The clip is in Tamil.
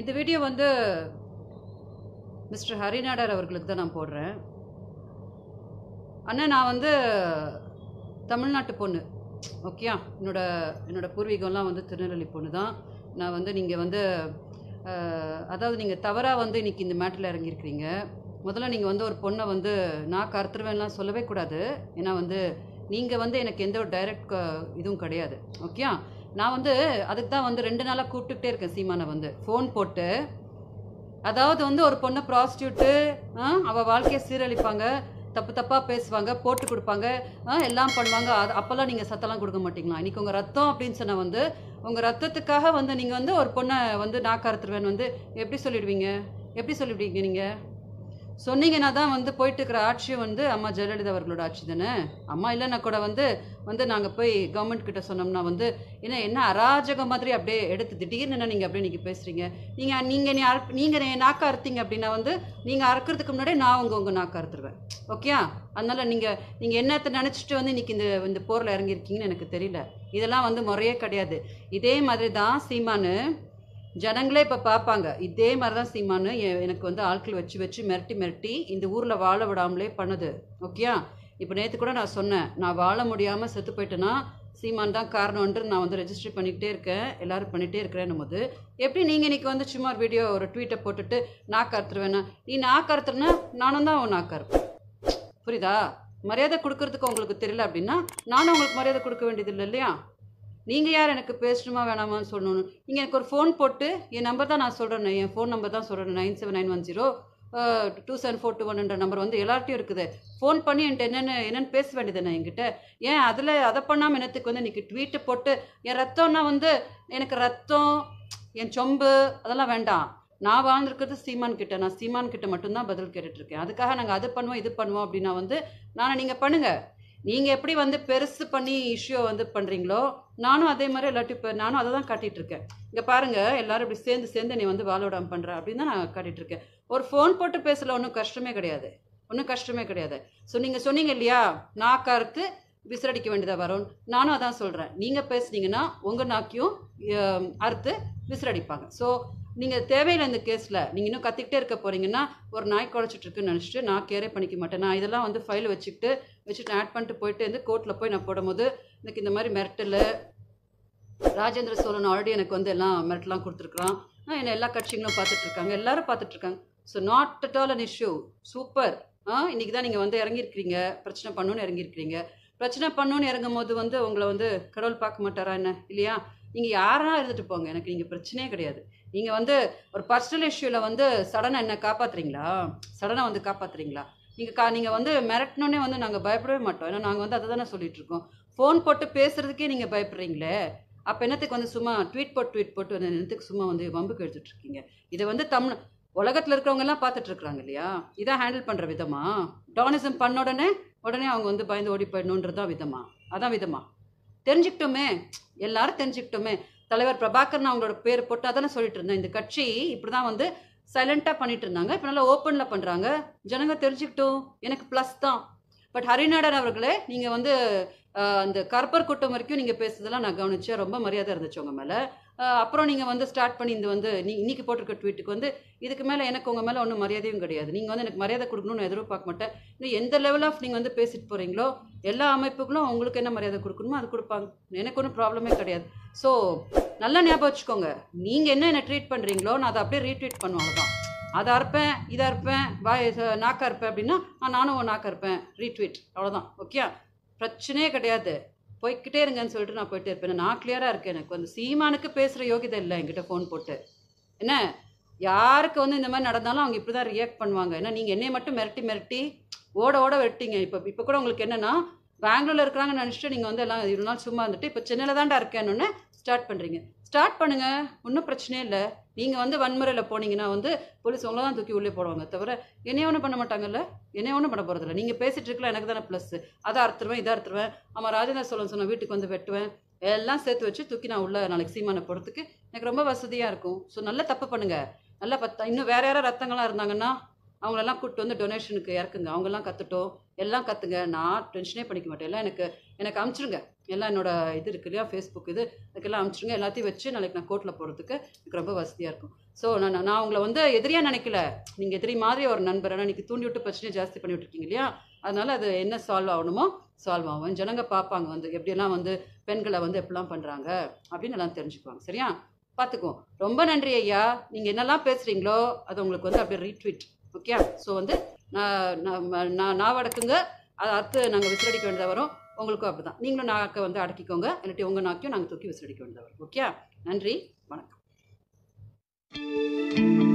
இந்த வீடியோ வந்து மிஸ்டர் ஹரிநாடர் அவர்களுக்கு தான் நான் போடுறேன் அண்ணா நான் வந்து தமிழ்நாட்டு பொண்ணு ஓகே என்னோட என்னோடய பூர்வீகம்லாம் வந்து திருநெல்வேலி பொண்ணு தான் நான் வந்து நீங்கள் வந்து அதாவது நீங்கள் தவறாக வந்து இன்றைக்கி இந்த மேட்டரில் இறங்கியிருக்கிறீங்க முதல்ல நீங்கள் வந்து ஒரு பொண்ணை வந்து நான் கருத்துருவேன்லாம் சொல்லவே கூடாது ஏன்னா வந்து நீங்கள் வந்து எனக்கு எந்த ஒரு டைரக்ட் இதுவும் கிடையாது ஓகே நான் வந்து அதுக்கு தான் வந்து ரெண்டு நாளாக கூப்பிட்டுக்கிட்டே இருக்கேன் சீமானை வந்து ஃபோன் போட்டு அதாவது வந்து ஒரு பொண்ணை ப்ராஸ்டியூட்டு அவள் வாழ்க்கையை சீரழிப்பாங்க தப்பு தப்பாக பேசுவாங்க போட்டு கொடுப்பாங்க எல்லாம் பண்ணுவாங்க அது அப்போல்லாம் நீங்கள் சத்தெல்லாம் கொடுக்க மாட்டிங்களா இன்றைக்கி உங்கள் ரத்தம் அப்படின்னு சொன்னால் வந்து உங்கள் ரத்தத்துக்காக வந்து நீங்கள் வந்து ஒரு பொண்ணை வந்து நாக்காரத்துருவேன் வந்து எப்படி சொல்லிடுவீங்க எப்படி சொல்லிவிடுவீங்க நீங்கள் சொன்னீங்கன்னா தான் வந்து போயிட்டு இருக்கிற ஆட்சியும் வந்து அம்மா ஜெயலலிதா அவர்களோட ஆட்சி தானே அம்மா இல்லைன்னா கூட வந்து வந்து நாங்கள் போய் கவர்மெண்ட் கிட்ட சொன்னோம்னா வந்து ஏன்னா என்ன அராஜகம் மாதிரி அப்படியே எடுத்து திடீர்னு என்ன நீங்கள் அப்படியே நீங்கள் பேசுகிறீங்க நீங்கள் நீங்கள் நீ அற நீங்கள் நாக்கா அறுத்தீங்க அப்படின்னா வந்து நீங்கள் அறுக்கிறதுக்கு முன்னாடியே நான் உங்கள் உங்கள் நாக்கா அறுத்துருவேன் ஓகேயா அதனால் நீங்கள் நீங்கள் என்னத்தை நினச்சிட்டு வந்து இன்னைக்கு இந்த இந்த போரில் இறங்கியிருக்கீங்கன்னு எனக்கு தெரியல இதெல்லாம் வந்து முறையே கிடையாது இதே மாதிரி தான் சீமானு ஜனங்களே இப்போ பார்ப்பாங்க இதே மாதிரி தான் சீமானு எனக்கு வந்து ஆட்கள் வச்சு வச்சு மிரட்டி மிரட்டி இந்த ஊரில் வாழ விடாமலே பண்ணுது ஓகேயா இப்போ நேற்று கூட நான் சொன்னேன் நான் வாழ முடியாமல் செத்து போயிட்டேன்னா சீமான் தான் காரணம்ன்று நான் வந்து ரெஜிஸ்டர் பண்ணிக்கிட்டே இருக்கேன் எல்லோரும் பண்ணிகிட்டே இருக்கிறேன் போது எப்படி நீங்கள் இன்றைக்கி வந்து சும்மா வீடியோ ஒரு ட்வீட்டை போட்டுட்டு நான் கருத்துருவேண்ணா நீ நான் கருத்துறேன்னா நானும் தான் நான் கருப்பேன் புரியுதா மரியாதை கொடுக்கறதுக்கு உங்களுக்கு தெரியல அப்படின்னா நானும் உங்களுக்கு மரியாதை கொடுக்க வேண்டியது இல்லை இல்லையா நீங்கள் யார் எனக்கு பேசணுமா வேணாமான்னு சொல்லணும்னு நீங்கள் எனக்கு ஒரு ஃபோன் போட்டு என் நம்பர் தான் நான் சொல்கிறேன் என் ஃபோன் நம்பர் தான் சொல்கிறேன் nine seven nine one zero two seven four two ஒன்ன்ற நம்பர் வந்து எல்லார்ட்டையும் இருக்குது ஃபோன் பண்ணி என்கிட்ட என்னென்ன என்னென்னு பேச வேண்டியதுண்ணே என்கிட்ட ஏன் அதில் அதை பண்ணாமல் என்னத்துக்கு வந்து இன்றைக்கி ட்வீட்டு போட்டு என் ரத்தம்னா வந்து எனக்கு ரத்தம் என் சொம்பு அதெல்லாம் வேண்டாம் நான் வாழ்ந்துருக்கிறது சீமான் கிட்ட நான் சீமான் கிட்ட மட்டும்தான் பதில் கேட்டுட்ருக்கேன் அதுக்காக நாங்கள் அது பண்ணுவோம் இது பண்ணுவோம் அப்படின்னா வந்து நான் நீங்கள் பண்ணுங்கள் நீங்கள் எப்படி வந்து பெருசு பண்ணி இஷ்யூ வந்து பண்ணுறீங்களோ நானும் அதே மாதிரி இல்லாட்டி இப்போ நானும் அதை தான் காட்டிகிட்ருக்கேன் இங்கே பாருங்கள் எல்லாரும் இப்படி சேர்ந்து சேர்ந்து நீ வந்து விடாமல் பண்ணுற அப்படின்னு தான் நான் காட்டிகிட்ருக்கேன் ஒரு ஃபோன் போட்டு பேசல ஒன்றும் கஷ்டமே கிடையாது ஒன்றும் கஷ்டமே கிடையாது ஸோ நீங்கள் சொன்னீங்க இல்லையா நான் கருத்து விசிறடிக்க வேண்டியதாக வரும் நானும் அதான் சொல்கிறேன் நீங்கள் பேசுனீங்கன்னா உங்கள் நாக்கியும் அறுத்து விசிறடிப்பாங்க ஸோ நீங்கள் தேவையில்லை இந்த கேஸில் நீங்கள் இன்னும் கத்திக்கிட்டே இருக்க போகிறீங்கன்னா ஒரு நாய் குழச்சிட்ருக்குன்னு நினச்சிட்டு நான் கேரே பண்ணிக்க மாட்டேன் நான் இதெல்லாம் வந்து ஃபைல் வச்சுக்கிட்டு வச்சுட்டு ஆட் பண்ணிட்டு போயிட்டு வந்து கோர்ட்டில் போய் நான் போடும்போது எனக்கு இந்த மாதிரி மிரட்டல் ராஜேந்திர சோழன் ஆல்ரெடி எனக்கு வந்து எல்லாம் மிரட்டலாம் கொடுத்துருக்குறான் என்ன எல்லா கட்சிங்களும் பார்த்துட்ருக்காங்க எல்லாரும் பார்த்துட்ருக்காங்க so not at all an issue super ஆ இன்றைக்கி தான் நீங்கள் வந்து இறங்கியிருக்கிறீங்க பிரச்சனை பண்ணுன்னு இறங்கியிருக்கிறீங்க பிரச்சனை பண்ணுன்னு இறங்கும் போது வந்து உங்களை வந்து கடவுள் பார்க்க மாட்டாரா என்ன இல்லையா நீங்கள் யாரெல்லாம் இருந்துட்டு போங்க எனக்கு நீங்கள் பிரச்சனையே கிடையாது நீங்கள் வந்து ஒரு பர்சனல் இஷ்யூவில் வந்து சடனாக என்ன காப்பாற்றுறீங்களா சடனாக வந்து காப்பாற்றுறீங்களா நீங்கள் கா நீங்கள் வந்து மிரட்டினோடனே வந்து நாங்கள் பயப்படவே மாட்டோம் ஏன்னா நாங்கள் வந்து அதை தானே சொல்லிகிட்ருக்கோம் ஃபோன் போட்டு பேசுகிறதுக்கே நீங்கள் பயப்படுறீங்களே அப்போ என்னத்துக்கு வந்து சும்மா ட்வீட் போட்டு ட்வீட் போட்டு வந்து என்னத்துக்கு சும்மா வந்து வம்புக்கு எடுத்துட்ருக்கீங்க இதை வந்து தமிழ் உலகத்தில் இருக்கிறவங்க எல்லாம் இல்லையா இதான் ஹேண்டில் பண்ணுற விதமா டானிசம் பண்ண உடனே உடனே அவங்க வந்து பயந்து ஓடி போயிடணுன்றதான் விதமா அதான் விதமா தெரிஞ்சுக்கிட்டோமே எல்லாரும் தெரிஞ்சுக்கிட்டோமே தலைவர் பிரபாகர்னு அவங்களோட பேர் போட்டு அதானே சொல்லிட்டு இருந்தேன் இந்த கட்சி இப்படி தான் வந்து சைலண்டாக பண்ணிட்டு இருந்தாங்க இப்போ நல்லா ஓப்பனில் பண்ணுறாங்க ஜனங்க தெரிஞ்சுக்கிட்டோம் எனக்கு ப்ளஸ் தான் பட் ஹரிநாடன் அவர்களே நீங்கள் வந்து அந்த கர்பர் கூட்டம் வரைக்கும் நீங்கள் பேசுறதெல்லாம் நான் கவனிச்சேன் ரொம்ப மரியாதை இருந்துச்சு உங்கள் மேலே அப்புறம் நீங்கள் வந்து ஸ்டார்ட் பண்ணி இந்த வந்து நீ இன்னைக்கு போட்டிருக்க ட்வீட்டுக்கு வந்து இதுக்கு மேலே எனக்கு உங்கள் மேலே ஒன்றும் மரியாதையும் கிடையாது நீங்கள் வந்து எனக்கு மரியாதை கொடுக்கணும்னு எதிர்பார்க்க மாட்டேன் இன்னும் எந்த லெவல் ஆஃப் நீங்கள் வந்து பேசிட்டு போகிறீங்களோ எல்லா அமைப்புகளும் உங்களுக்கு என்ன மரியாதை கொடுக்கணுமோ அது கொடுப்பாங்க எனக்கு ஒன்றும் ப்ராப்ளமே கிடையாது ஸோ நல்லா ஞாபகம் வச்சுக்கோங்க நீங்கள் என்ன என்ன ட்ரீட் பண்ணுறீங்களோ நான் அதை அப்படியே ரீட்வீட் பண்ணுவாங்க தான் அதை அறுப்பேன் இதை அறுப்பேன் வாய் நாக்கா இருப்பேன் அப்படின்னா நானும் நாக்கா இருப்பேன் ரீட்வீட் அவ்வளோதான் ஓகே பிரச்சனையே கிடையாது போய்கிட்டே இருங்கன்னு சொல்லிட்டு நான் போயிட்டே இருப்பேன் நான் கிளியராக இருக்கேன் எனக்கு வந்து சீமானுக்கு பேசுகிற யோகிதை இல்லை என்கிட்ட ஃபோன் போட்டு என்ன யாருக்கு வந்து இந்த மாதிரி நடந்தாலும் அவங்க இப்படி தான் ரியாக்ட் பண்ணுவாங்க ஏன்னா நீங்கள் என்னையை மட்டும் மிரட்டி மிரட்டி ஓட ஓட வெட்டிங்க இப்போ இப்போ கூட உங்களுக்கு என்னென்னா பெங்களூரில் இருக்கிறாங்கன்னு நினச்சிட்டு நீங்கள் வந்து எல்லாம் இவ்வளோ நாள் சும்மா இருந்துட்டு இப்போ சென்னையில் தாண்டா இருக்கேன்னு ஸ்டார்ட் பண்ணுறீங்க ஸ்டார்ட் பண்ணுங்கள் ஒன்றும் பிரச்சனையே இல்லை நீங்கள் வந்து வன்முறையில் போனீங்கன்னா வந்து போலீஸ் உங்களை தான் தூக்கி உள்ளே போடுவாங்க தவிர என்னைய ஒன்றும் பண்ண மாட்டாங்கல்ல என்னைய ஒன்றும் பண்ண போகிறதில்ல நீங்கள் பேசிகிட்டு இருக்கலாம் எனக்கு தானே ப்ளஸ்ஸு அதை அறுத்துருவேன் இதை அறுத்துருவேன் ஆமாம் ராஜேந்திர சோழன் சொன்ன வீட்டுக்கு வந்து வெட்டுவேன் எல்லாம் சேர்த்து வச்சு தூக்கி நான் உள்ள நாளைக்கு சீமான போகிறதுக்கு எனக்கு ரொம்ப வசதியாக இருக்கும் ஸோ நல்லா தப்பு பண்ணுங்கள் நல்லா பத்தா இன்னும் வேறு யாராவது ரத்தங்களாக இருந்தாங்கன்னா அவங்களெல்லாம் கூப்பிட்டு வந்து டொனேஷனுக்கு இறக்குங்க அவங்கெல்லாம் கற்றுட்டோம் எல்லாம் கற்றுங்க நான் டென்ஷனே பண்ணிக்க மாட்டேன் எல்லாம் எனக்கு எனக்கு அமுச்சிருங்க எல்லாம் என்னோடய இது இருக்கு இல்லையா ஃபேஸ்புக் இது அதுக்கெல்லாம் அனுப்பிச்சிருங்க எல்லாத்தையும் வச்சு நாளைக்கு நான் கோர்ட்டில் போகிறதுக்கு எனக்கு ரொம்ப வசதியாக இருக்கும் ஸோ நான் நான் உங்களை வந்து எதிரியாக நினைக்கல நீங்கள் எதிரி மாதிரி ஒரு நண்பர் ஆனால் நீங்கள் தூண்டி விட்டு பிரச்சனையை ஜாஸ்தி பண்ணி விட்டுருக்கீங்க இல்லையா அதனால் அது என்ன சால்வ் ஆகணுமோ சால்வ் ஆகும் ஜனங்க பார்ப்பாங்க வந்து எப்படியெல்லாம் வந்து பெண்களை வந்து எப்படிலாம் பண்ணுறாங்க அப்படின்னு எல்லாம் தெரிஞ்சுக்குவாங்க சரியா பார்த்துக்குவோம் ரொம்ப நன்றி ஐயா நீங்கள் என்னெல்லாம் பேசுகிறீங்களோ அது உங்களுக்கு வந்து அப்படியே ரீட்வீட் ஓகே ஸோ வந்து நாவடக்குங்க அதை அறுத்து நாங்கள் விசிறடிக்க வேண்டியதாக வரும் உங்களுக்கும் அப்படி தான் நீங்களும் நாக்கை வந்து அடக்கிக்கோங்க இல்லாட்டி உங்கள் நாக்கையும் நாங்கள் தூக்கி விசிறடிக்க வேண்டியதாக வரும் ஓகே நன்றி வணக்கம்